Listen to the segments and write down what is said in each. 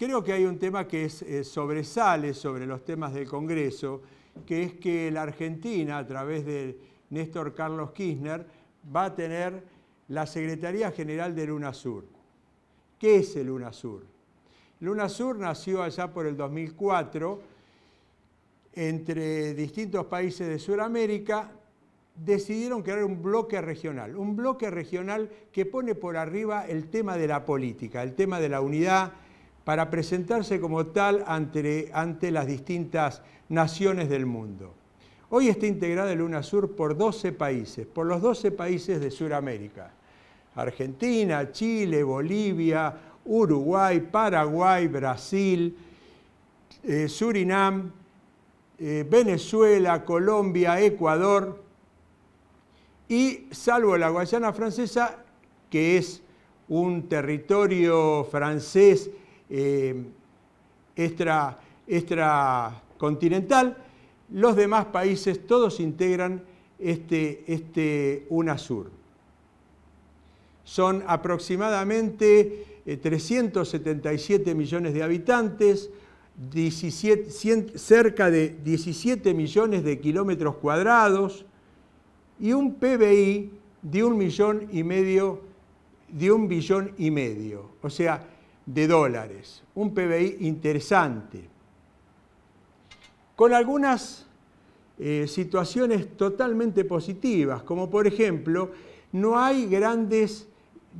Creo que hay un tema que eh, sobresale sobre los temas del Congreso, que es que la Argentina, a través de Néstor Carlos Kirchner, va a tener la Secretaría General del UNASUR. ¿Qué es el UNASUR? El UNASUR nació allá por el 2004 entre distintos países de Sudamérica, decidieron crear un bloque regional, un bloque regional que pone por arriba el tema de la política, el tema de la unidad, para presentarse como tal ante, las distintas naciones del mundo. Hoy está integrada el UNASUR por 12 países, por los 12 países de Sudamérica. Argentina, Chile, Bolivia, Uruguay, Paraguay, Brasil, eh, Surinam, eh, Venezuela, Colombia, Ecuador y, salvo la Guayana francesa, que es un territorio francés eh, extra, extracontinental, los demás países todos integran este, este UNASUR. Son aproximadamente 377 eh, millones de habitantes, cerca de 17 millones de kilómetros cuadrados y un PBI de un millón y medio, de un billón y medio. O sea, de dólares, un PBI interesante, con algunas eh, situaciones totalmente positivas, como por ejemplo, no hay grandes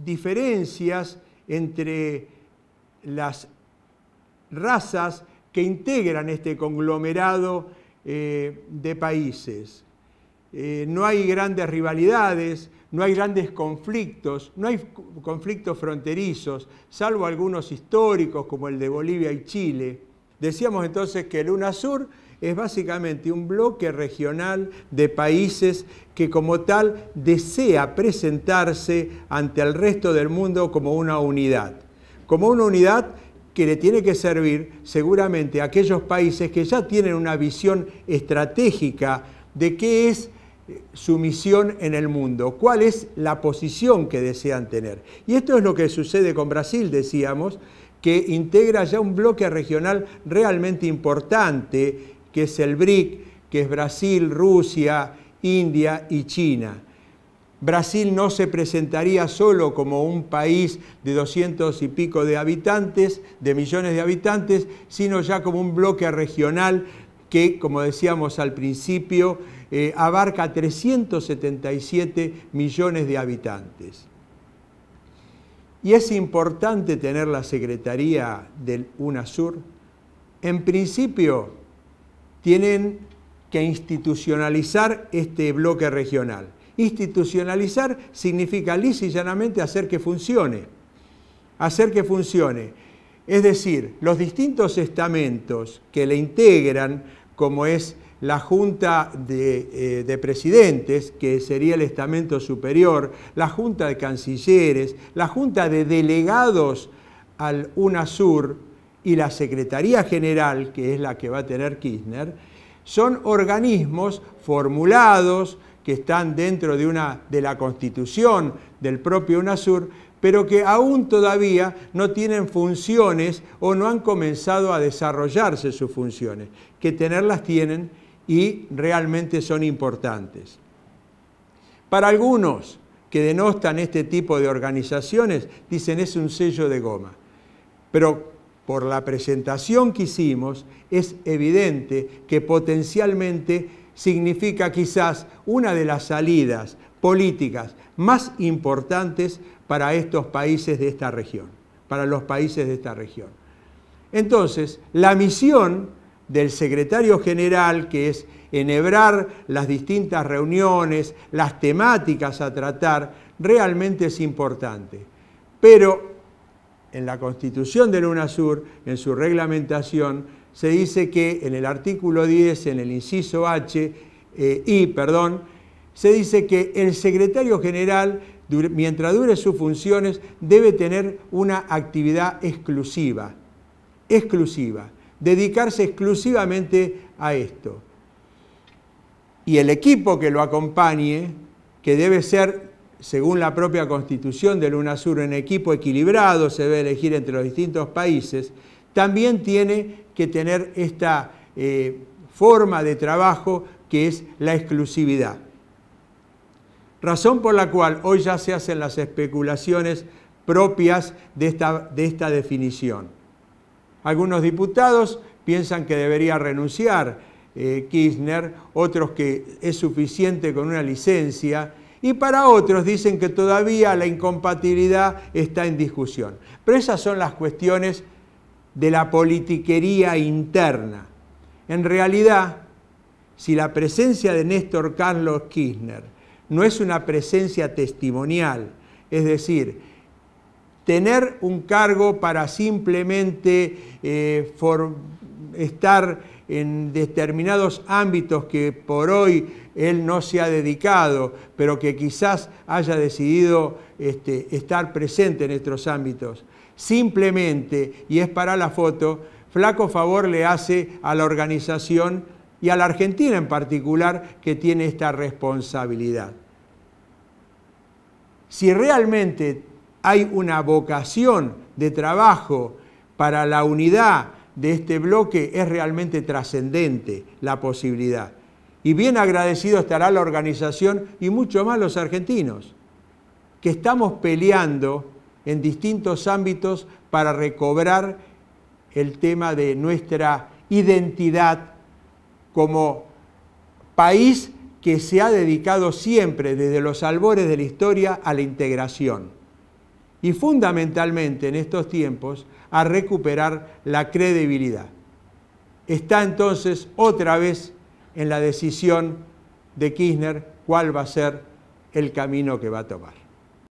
diferencias entre las razas que integran este conglomerado eh, de países. Eh, no hay grandes rivalidades, no hay grandes conflictos, no hay conflictos fronterizos, salvo algunos históricos como el de Bolivia y Chile. Decíamos entonces que el UNASUR es básicamente un bloque regional de países que como tal desea presentarse ante el resto del mundo como una unidad, como una unidad que le tiene que servir seguramente a aquellos países que ya tienen una visión estratégica de qué es su misión en el mundo, cuál es la posición que desean tener. Y esto es lo que sucede con Brasil, decíamos, que integra ya un bloque regional realmente importante, que es el BRIC, que es Brasil, Rusia, India y China. Brasil no se presentaría solo como un país de 200 y pico de habitantes, de millones de habitantes, sino ya como un bloque regional que, como decíamos al principio, eh, abarca 377 millones de habitantes. Y es importante tener la Secretaría del UNASUR. En principio, tienen que institucionalizar este bloque regional. Institucionalizar significa lisa y llanamente hacer que funcione. Hacer que funcione. Es decir, los distintos estamentos que le integran como es la Junta eh, de, Presidentes, que sería el estamento superior, la Junta de Cancilleres, la Junta de Delegados al UNASUR y la Secretaría General, que es la que va a tener Kirchner, son organismos formulados, que están dentro de, una, de la constitución del propio UNASUR, pero que aún todavía no tienen funciones o no han comenzado a desarrollarse sus funciones, que tenerlas tienen y realmente son importantes. Para algunos que denostan este tipo de organizaciones, dicen es un sello de goma, pero por la presentación que hicimos es evidente que potencialmente significa quizás una de las salidas políticas más importantes para estos países de esta región, para los países de esta región. Entonces, la misión del secretario general, que es enhebrar las distintas reuniones, las temáticas a tratar, realmente es importante. Pero en la constitución del UNASUR, en su reglamentación, se dice que en el artículo 10, en el inciso H, eh, perdón, se dice que el secretario general, mientras dure sus funciones, debe tener una actividad exclusiva, exclusiva, dedicarse exclusivamente a esto. Y el equipo que lo acompañe, que debe ser, según la propia constitución Luna Sur, un equipo equilibrado, se debe elegir entre los distintos países, también tiene que tener esta eh, forma de trabajo que es la exclusividad. Razón por la cual hoy ya se hacen las especulaciones propias de esta, definición. Algunos diputados piensan que debería renunciar eh, Kirchner, otros que es suficiente con una licencia, y para otros dicen que todavía la incompatibilidad está en discusión. Pero esas son las cuestiones de la politiquería interna. En realidad, si la presencia de Néstor Carlos Kirchner no es una presencia testimonial, es decir, tener un cargo para simplemente eh, estar en determinados ámbitos que por hoy él no se ha dedicado, pero que quizás haya decidido este, estar presente en estos ámbitos simplemente, y es para la foto, flaco favor le hace a la organización y a la Argentina en particular que tiene esta responsabilidad. Si realmente hay una vocación de trabajo para la unidad de este bloque, es realmente trascendente la posibilidad. Y bien agradecido estará la organización y mucho más los argentinos, que estamos peleando en distintos ámbitos para recobrar el tema de nuestra identidad como país que se ha dedicado siempre desde los albores de la historia a la integración y fundamentalmente en estos tiempos a recuperar la credibilidad. Está entonces otra vez en la decisión de Kirchner cuál va a ser el camino que va a tomar.